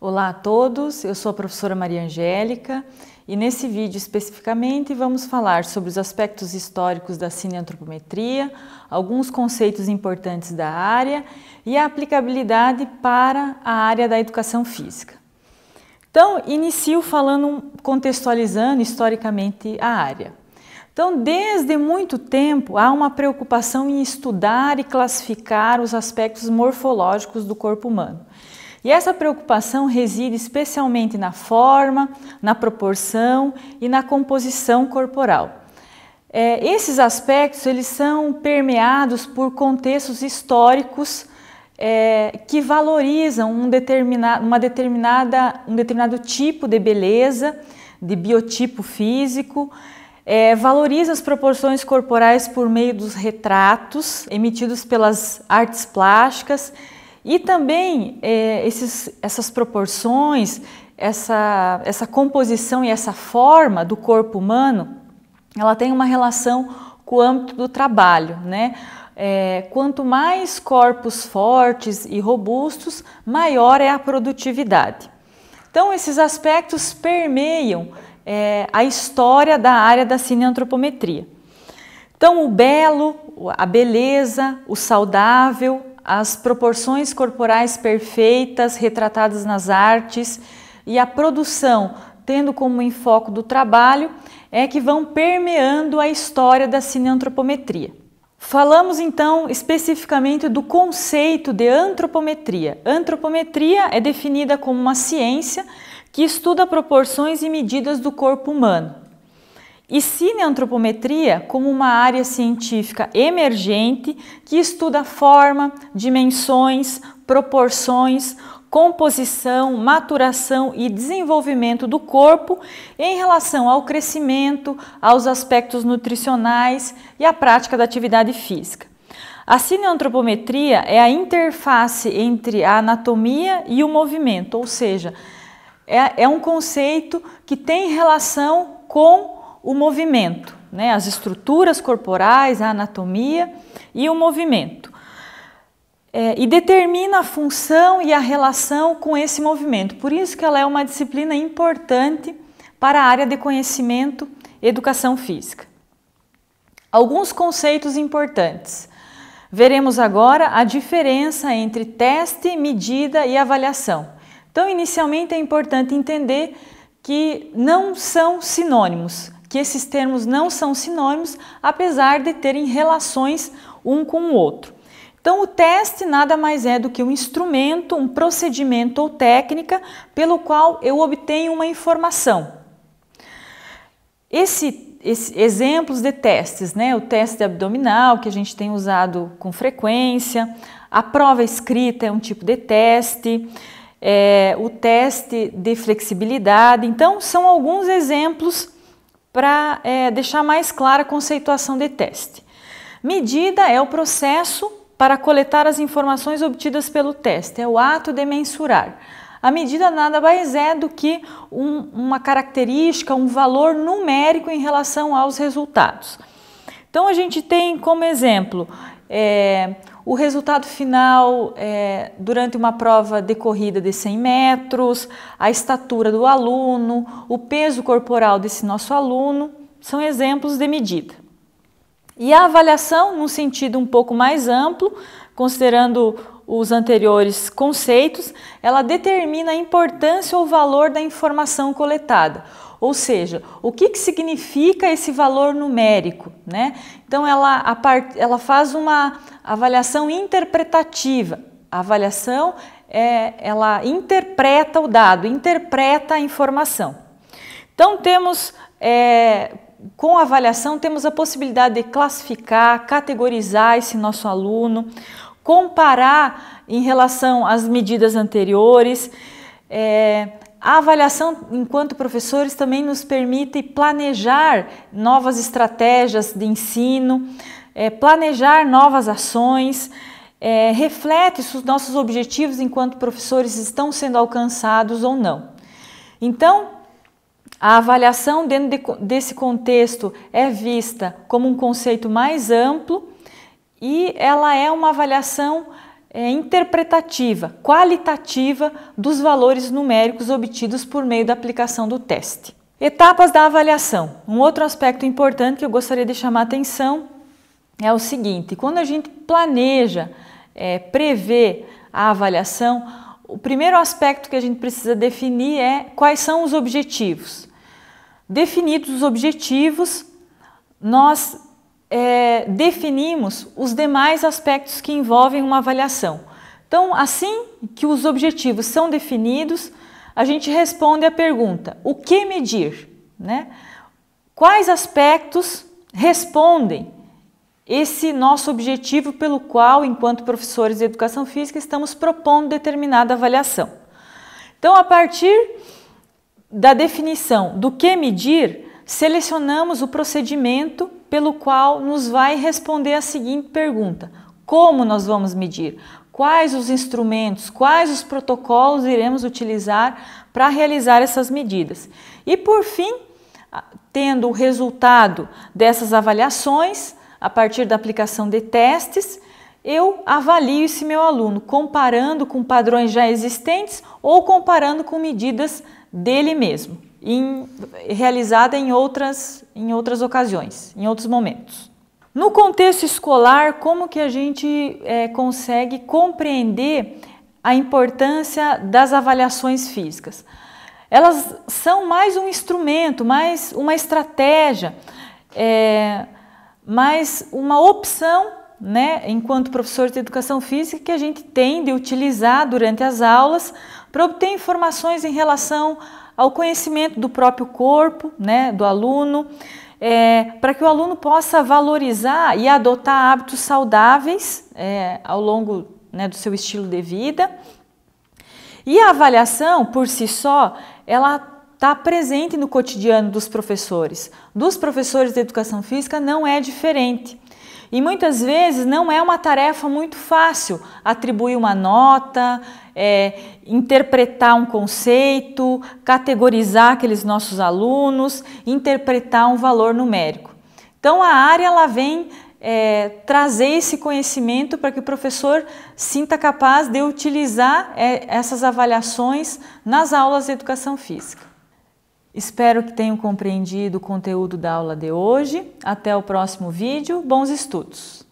Olá a todos, eu sou a professora Maria Angélica e nesse vídeo especificamente vamos falar sobre os aspectos históricos da cineantropometria, alguns conceitos importantes da área e a aplicabilidade para a área da educação física. Então, inicio falando, contextualizando historicamente a área. Então, desde muito tempo há uma preocupação em estudar e classificar os aspectos morfológicos do corpo humano. E essa preocupação reside especialmente na forma, na proporção e na composição corporal. É, esses aspectos eles são permeados por contextos históricos é, que valorizam um determinado, uma determinada, um determinado tipo de beleza, de biotipo físico, é, valoriza as proporções corporais por meio dos retratos emitidos pelas artes plásticas e também é, esses, essas proporções, essa, essa composição e essa forma do corpo humano, ela tem uma relação com o âmbito do trabalho, né? É, quanto mais corpos fortes e robustos, maior é a produtividade. Então, esses aspectos permeiam é, a história da área da cineantropometria. Então, o belo, a beleza, o saudável, as proporções corporais perfeitas retratadas nas artes e a produção, tendo como enfoque do trabalho, é que vão permeando a história da cineantropometria. Falamos então especificamente do conceito de antropometria. Antropometria é definida como uma ciência que estuda proporções e medidas do corpo humano e cineantropometria como uma área científica emergente que estuda forma, dimensões, proporções, composição, maturação e desenvolvimento do corpo em relação ao crescimento, aos aspectos nutricionais e à prática da atividade física. A cineantropometria é a interface entre a anatomia e o movimento, ou seja, é, é um conceito que tem relação com o movimento, né? as estruturas corporais, a anatomia e o movimento. É, e determina a função e a relação com esse movimento. Por isso que ela é uma disciplina importante para a área de conhecimento educação física. Alguns conceitos importantes. Veremos agora a diferença entre teste, medida e avaliação. Então, inicialmente é importante entender que não são sinônimos que esses termos não são sinônimos, apesar de terem relações um com o outro. Então, o teste nada mais é do que um instrumento, um procedimento ou técnica pelo qual eu obtenho uma informação. Esse, esse, exemplos de testes, né? O teste abdominal que a gente tem usado com frequência, a prova escrita é um tipo de teste, é, o teste de flexibilidade. Então, são alguns exemplos para é, deixar mais clara a conceituação de teste. Medida é o processo para coletar as informações obtidas pelo teste, é o ato de mensurar. A medida nada mais é do que um, uma característica, um valor numérico em relação aos resultados. Então a gente tem como exemplo é, o resultado final é, durante uma prova decorrida de 100 metros, a estatura do aluno, o peso corporal desse nosso aluno, são exemplos de medida. E a avaliação, num sentido um pouco mais amplo, considerando os anteriores conceitos, ela determina a importância ou valor da informação coletada ou seja, o que, que significa esse valor numérico? Né? Então, ela, part, ela faz uma avaliação interpretativa. A avaliação é, ela interpreta o dado, interpreta a informação. Então, temos é, com a avaliação, temos a possibilidade de classificar, categorizar esse nosso aluno, comparar em relação às medidas anteriores. É, a avaliação enquanto professores também nos permite planejar novas estratégias de ensino, é, planejar novas ações, é, reflete se os nossos objetivos enquanto professores estão sendo alcançados ou não. Então, a avaliação dentro de, desse contexto é vista como um conceito mais amplo e ela é uma avaliação é, interpretativa, qualitativa dos valores numéricos obtidos por meio da aplicação do teste. Etapas da avaliação. Um outro aspecto importante que eu gostaria de chamar a atenção é o seguinte: quando a gente planeja, é, a avaliação, o primeiro aspecto que a gente precisa definir é quais são os objetivos. Definidos os objetivos, nós é, definimos os demais aspectos que envolvem uma avaliação. Então, assim que os objetivos são definidos, a gente responde a pergunta: o que medir? Né? Quais aspectos respondem esse nosso objetivo pelo qual, enquanto professores de educação física, estamos propondo determinada avaliação? Então, a partir da definição do que medir, Selecionamos o procedimento pelo qual nos vai responder a seguinte pergunta: como nós vamos medir? Quais os instrumentos, quais os protocolos iremos utilizar para realizar essas medidas? E por fim, tendo o resultado dessas avaliações, a partir da aplicação de testes, eu avalio esse meu aluno, comparando com padrões já existentes ou comparando com medidas dele mesmo em, realizada em outras, em outras ocasiões, em outros momentos. No contexto escolar, como que a gente é, consegue compreender a importância das avaliações físicas? Elas são mais um instrumento, mais uma estratégia, é, mais uma opção, né, enquanto professor de educação física, que a gente tem de utilizar durante as aulas para obter informações em relação ao conhecimento do próprio corpo, né, do aluno, é, para que o aluno possa valorizar e adotar hábitos saudáveis é, ao longo né, do seu estilo de vida. E a avaliação, por si só, ela está presente no cotidiano dos professores. Dos professores de educação física não é diferente. E muitas vezes não é uma tarefa muito fácil atribuir uma nota, é, interpretar um conceito, categorizar aqueles nossos alunos, interpretar um valor numérico. Então a área ela vem é, trazer esse conhecimento para que o professor sinta capaz de utilizar é, essas avaliações nas aulas de educação física. Espero que tenham compreendido o conteúdo da aula de hoje. Até o próximo vídeo. Bons estudos!